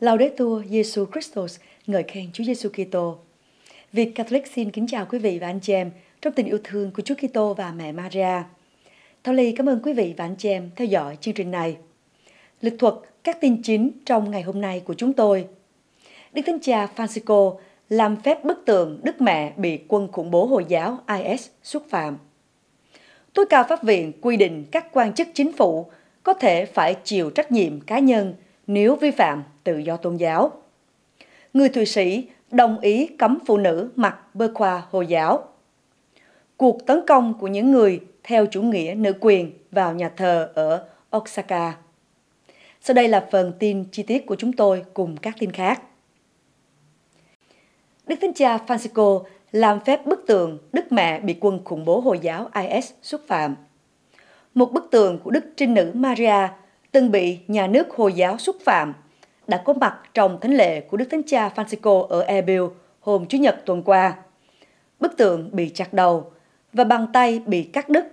Laudetur Jesu Christus, ngợi khen Chúa Giêsu Kitô. Việt Catholic xin kính chào quý vị và anh chị em trong tình yêu thương của Chúa Kitô và mẹ Maria. Thảo Ly cảm ơn quý vị và anh chị em theo dõi chương trình này. Lực thuật các tin chính trong ngày hôm nay của chúng tôi. Đức Thánh Cha Francisco làm phép bức tượng Đức Mẹ bị quân khủng bố Hồi giáo IS xúc phạm. Tối cao Pháp viện quy định các quan chức chính phủ có thể phải chịu trách nhiệm cá nhân – nếu vi phạm tự do tôn giáo. Người Thụy Sĩ đồng ý cấm phụ nữ mặc bơ khoa Hồi giáo. Cuộc tấn công của những người theo chủ nghĩa nữ quyền vào nhà thờ ở Osaka. Sau đây là phần tin chi tiết của chúng tôi cùng các tin khác. Đức Thánh Cha Francisco làm phép bức tường Đức Mẹ bị quân khủng bố Hồi giáo IS xúc phạm. Một bức tường của Đức Trinh Nữ Maria từng bị nhà nước Hồi giáo xúc phạm, đã có mặt trong thánh lễ của Đức Thánh Cha Francisco ở Erbil hôm Chủ nhật tuần qua. Bức tượng bị chặt đầu và bàn tay bị cắt đứt.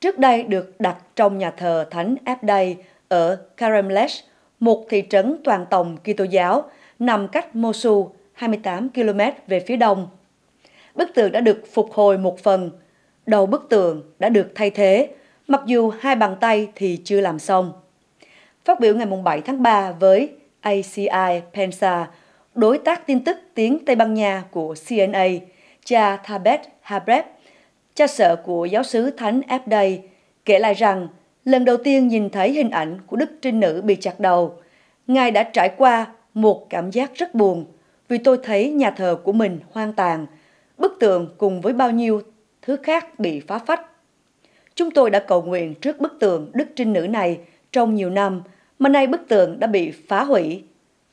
Trước đây được đặt trong nhà thờ Thánh Abday ở Karamlesh, một thị trấn toàn tổng Kitô giáo nằm cách Mosul 28 km về phía đông. Bức tượng đã được phục hồi một phần, đầu bức tượng đã được thay thế, mặc dù hai bàn tay thì chưa làm xong phát biểu ngày 7 tháng 3 với ACI Pensa, đối tác tin tức tiếng Tây Ban Nha của CNA, cha Thabet Habreb, cha sở của giáo sứ Thánh Abday, kể lại rằng lần đầu tiên nhìn thấy hình ảnh của Đức Trinh Nữ bị chặt đầu, Ngài đã trải qua một cảm giác rất buồn vì tôi thấy nhà thờ của mình hoang tàn, bức tượng cùng với bao nhiêu thứ khác bị phá phách. Chúng tôi đã cầu nguyện trước bức tượng Đức Trinh Nữ này trong nhiều năm – mà nay bức tượng đã bị phá hủy.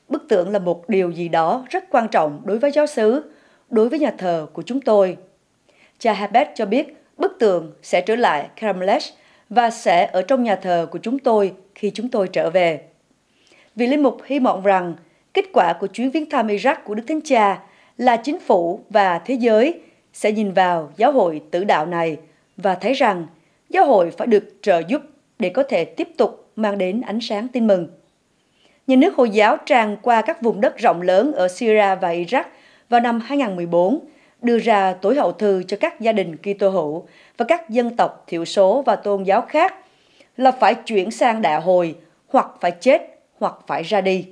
Bức tượng là một điều gì đó rất quan trọng đối với giáo xứ, đối với nhà thờ của chúng tôi. Cha Habet cho biết bức tượng sẽ trở lại Karamlesh và sẽ ở trong nhà thờ của chúng tôi khi chúng tôi trở về. Vì Linh Mục hy vọng rằng kết quả của chuyến viếng thăm Iraq của Đức Thánh Cha là chính phủ và thế giới sẽ nhìn vào giáo hội tử đạo này và thấy rằng giáo hội phải được trợ giúp để có thể tiếp tục mang đến ánh sáng tin mừng. Nhà nước Hồi giáo tràn qua các vùng đất rộng lớn ở Syria và Iraq vào năm 2014, đưa ra tối hậu thư cho các gia đình Kitô hữu và các dân tộc thiểu số và tôn giáo khác là phải chuyển sang đạo hồi hoặc phải chết hoặc phải ra đi.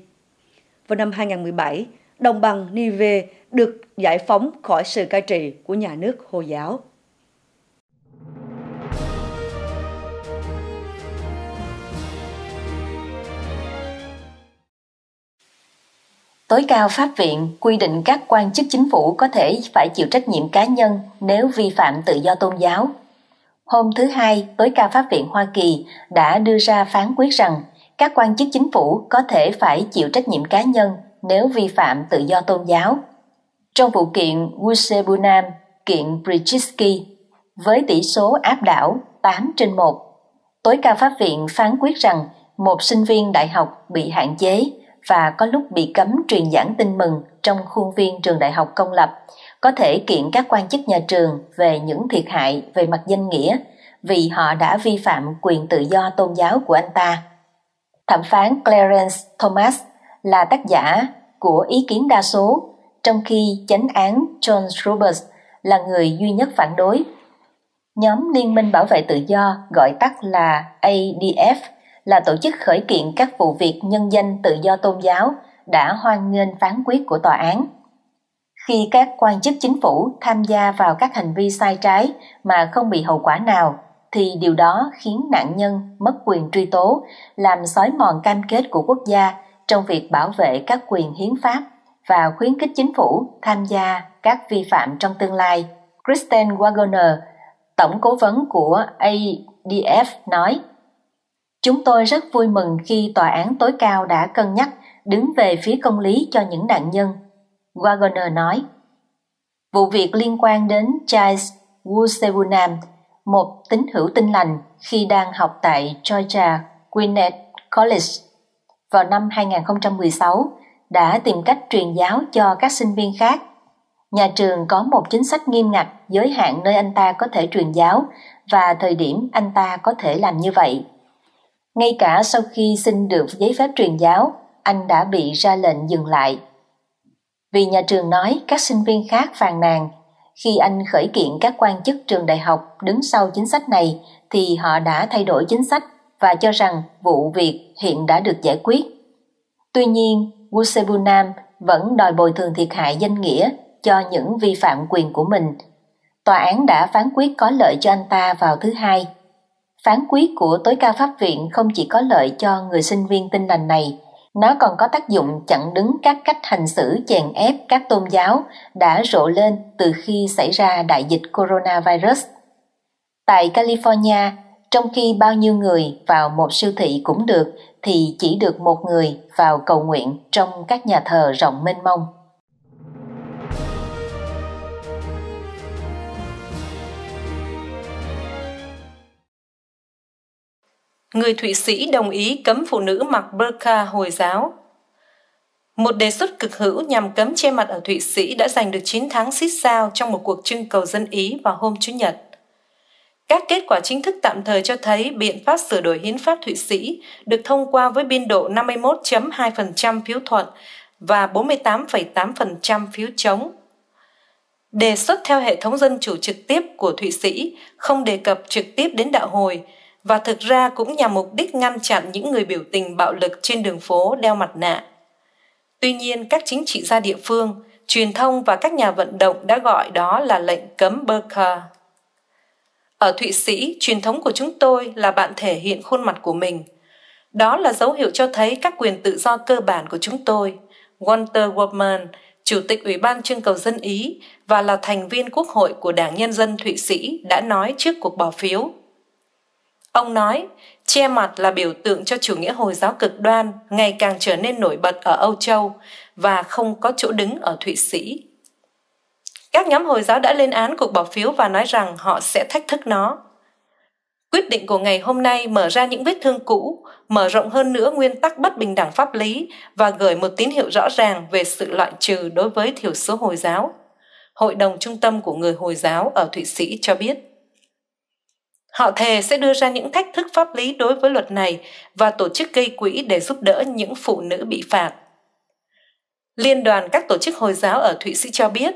Vào năm 2017, đồng bằng Nive được giải phóng khỏi sự cai trị của nhà nước Hồi giáo. Tối cao Pháp viện quy định các quan chức chính phủ có thể phải chịu trách nhiệm cá nhân nếu vi phạm tự do tôn giáo. Hôm thứ Hai, Tối cao Pháp viện Hoa Kỳ đã đưa ra phán quyết rằng các quan chức chính phủ có thể phải chịu trách nhiệm cá nhân nếu vi phạm tự do tôn giáo. Trong vụ kiện Wusebunam, kiện Brzezinski, với tỷ số áp đảo 8 trên 1, Tối cao Pháp viện phán quyết rằng một sinh viên đại học bị hạn chế và có lúc bị cấm truyền giảng tin mừng trong khuôn viên trường đại học công lập, có thể kiện các quan chức nhà trường về những thiệt hại về mặt danh nghĩa vì họ đã vi phạm quyền tự do tôn giáo của anh ta. Thẩm phán Clarence Thomas là tác giả của ý kiến đa số, trong khi chánh án John Roberts là người duy nhất phản đối. Nhóm Liên minh Bảo vệ Tự do gọi tắt là ADF là tổ chức khởi kiện các vụ việc nhân danh tự do tôn giáo đã hoan nghênh phán quyết của tòa án. Khi các quan chức chính phủ tham gia vào các hành vi sai trái mà không bị hậu quả nào thì điều đó khiến nạn nhân mất quyền truy tố, làm xói mòn cam kết của quốc gia trong việc bảo vệ các quyền hiến pháp và khuyến khích chính phủ tham gia các vi phạm trong tương lai. Kristen Wagner, tổng cố vấn của ADF nói: Chúng tôi rất vui mừng khi tòa án tối cao đã cân nhắc đứng về phía công lý cho những nạn nhân. Wagner nói, vụ việc liên quan đến Giles Wusewunam, một tín hữu tinh lành khi đang học tại Georgia Gwinnett College vào năm 2016 đã tìm cách truyền giáo cho các sinh viên khác. Nhà trường có một chính sách nghiêm ngặt giới hạn nơi anh ta có thể truyền giáo và thời điểm anh ta có thể làm như vậy. Ngay cả sau khi xin được giấy phép truyền giáo, anh đã bị ra lệnh dừng lại. Vì nhà trường nói các sinh viên khác phàn nàn, khi anh khởi kiện các quan chức trường đại học đứng sau chính sách này thì họ đã thay đổi chính sách và cho rằng vụ việc hiện đã được giải quyết. Tuy nhiên, Nam vẫn đòi bồi thường thiệt hại danh nghĩa cho những vi phạm quyền của mình. Tòa án đã phán quyết có lợi cho anh ta vào thứ hai Phán quyết của tối cao pháp viện không chỉ có lợi cho người sinh viên tinh lành này, nó còn có tác dụng chặn đứng các cách hành xử chèn ép các tôn giáo đã rộ lên từ khi xảy ra đại dịch coronavirus. Tại California, trong khi bao nhiêu người vào một siêu thị cũng được thì chỉ được một người vào cầu nguyện trong các nhà thờ rộng mênh mông. người Thụy Sĩ đồng ý cấm phụ nữ mặc burqa Hồi giáo. Một đề xuất cực hữu nhằm cấm che mặt ở Thụy Sĩ đã giành được 9 tháng xít sao trong một cuộc trưng cầu dân Ý vào hôm Chủ nhật. Các kết quả chính thức tạm thời cho thấy biện pháp sửa đổi hiến pháp Thụy Sĩ được thông qua với biên độ 51.2% phiếu thuận và 48,8% phiếu chống. Đề xuất theo hệ thống dân chủ trực tiếp của Thụy Sĩ không đề cập trực tiếp đến đạo hồi, và thực ra cũng nhằm mục đích ngăn chặn những người biểu tình bạo lực trên đường phố đeo mặt nạ. Tuy nhiên, các chính trị gia địa phương, truyền thông và các nhà vận động đã gọi đó là lệnh cấm burqa. Ở Thụy Sĩ, truyền thống của chúng tôi là bạn thể hiện khuôn mặt của mình. Đó là dấu hiệu cho thấy các quyền tự do cơ bản của chúng tôi. Walter Waldman, Chủ tịch Ủy ban Trưng cầu Dân Ý và là thành viên Quốc hội của Đảng Nhân dân Thụy Sĩ đã nói trước cuộc bỏ phiếu Ông nói, che mặt là biểu tượng cho chủ nghĩa Hồi giáo cực đoan ngày càng trở nên nổi bật ở Âu Châu và không có chỗ đứng ở Thụy Sĩ. Các nhóm Hồi giáo đã lên án cuộc bỏ phiếu và nói rằng họ sẽ thách thức nó. Quyết định của ngày hôm nay mở ra những vết thương cũ, mở rộng hơn nữa nguyên tắc bất bình đẳng pháp lý và gửi một tín hiệu rõ ràng về sự loại trừ đối với thiểu số Hồi giáo. Hội đồng Trung tâm của người Hồi giáo ở Thụy Sĩ cho biết. Họ thề sẽ đưa ra những thách thức pháp lý đối với luật này và tổ chức gây quỹ để giúp đỡ những phụ nữ bị phạt. Liên đoàn các tổ chức Hồi giáo ở Thụy Sĩ cho biết,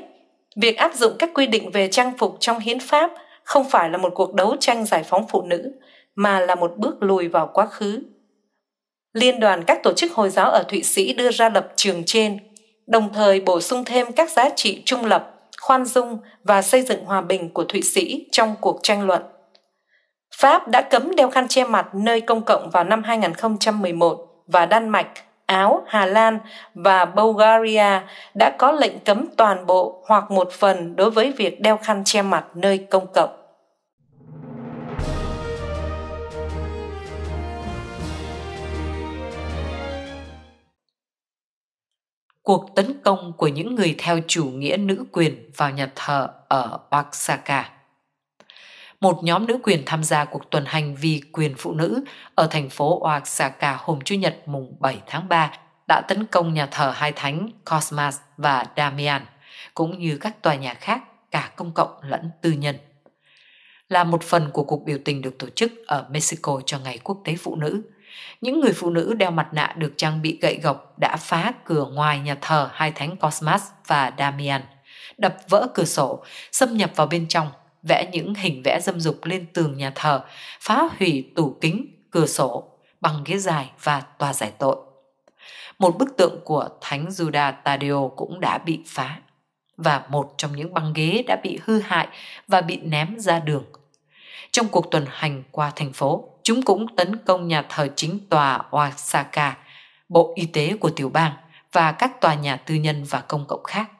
việc áp dụng các quy định về trang phục trong hiến pháp không phải là một cuộc đấu tranh giải phóng phụ nữ, mà là một bước lùi vào quá khứ. Liên đoàn các tổ chức Hồi giáo ở Thụy Sĩ đưa ra lập trường trên, đồng thời bổ sung thêm các giá trị trung lập, khoan dung và xây dựng hòa bình của Thụy Sĩ trong cuộc tranh luận. Pháp đã cấm đeo khăn che mặt nơi công cộng vào năm 2011 và Đan Mạch, Áo, Hà Lan và Bulgaria đã có lệnh cấm toàn bộ hoặc một phần đối với việc đeo khăn che mặt nơi công cộng. Cuộc tấn công của những người theo chủ nghĩa nữ quyền vào nhà thờ ở Oaxaca một nhóm nữ quyền tham gia cuộc tuần hành vì quyền phụ nữ ở thành phố Oaxaca hôm Chủ nhật mùng 7 tháng 3 đã tấn công nhà thờ hai thánh Cosmas và Damian, cũng như các tòa nhà khác, cả công cộng lẫn tư nhân. Là một phần của cuộc biểu tình được tổ chức ở Mexico cho Ngày Quốc tế Phụ nữ, những người phụ nữ đeo mặt nạ được trang bị gậy gộc đã phá cửa ngoài nhà thờ hai thánh Cosmas và Damian, đập vỡ cửa sổ, xâm nhập vào bên trong vẽ những hình vẽ dâm dục lên tường nhà thờ, phá hủy tủ kính, cửa sổ, bằng ghế dài và tòa giải tội. Một bức tượng của Thánh Juda Tadeo cũng đã bị phá và một trong những băng ghế đã bị hư hại và bị ném ra đường. Trong cuộc tuần hành qua thành phố, chúng cũng tấn công nhà thờ chính tòa Oaxaca, bộ y tế của tiểu bang và các tòa nhà tư nhân và công cộng khác.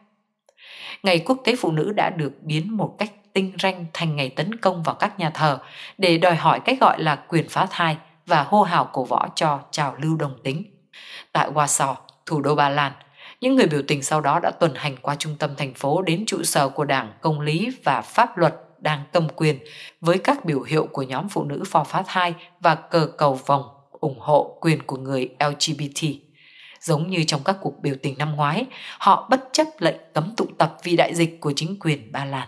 Ngày Quốc tế Phụ nữ đã được biến một cách tinh ranh thành ngày tấn công vào các nhà thờ để đòi hỏi cái gọi là quyền phá thai và hô hào cổ võ cho trào lưu đồng tính. Tại Warsaw, thủ đô Ba Lan, những người biểu tình sau đó đã tuần hành qua trung tâm thành phố đến trụ sở của Đảng Công lý và Pháp luật đang cầm quyền với các biểu hiệu của nhóm phụ nữ phò phá thai và cờ cầu vòng ủng hộ quyền của người LGBT. Giống như trong các cuộc biểu tình năm ngoái, họ bất chấp lệnh cấm tụ tập vì đại dịch của chính quyền Ba Lan.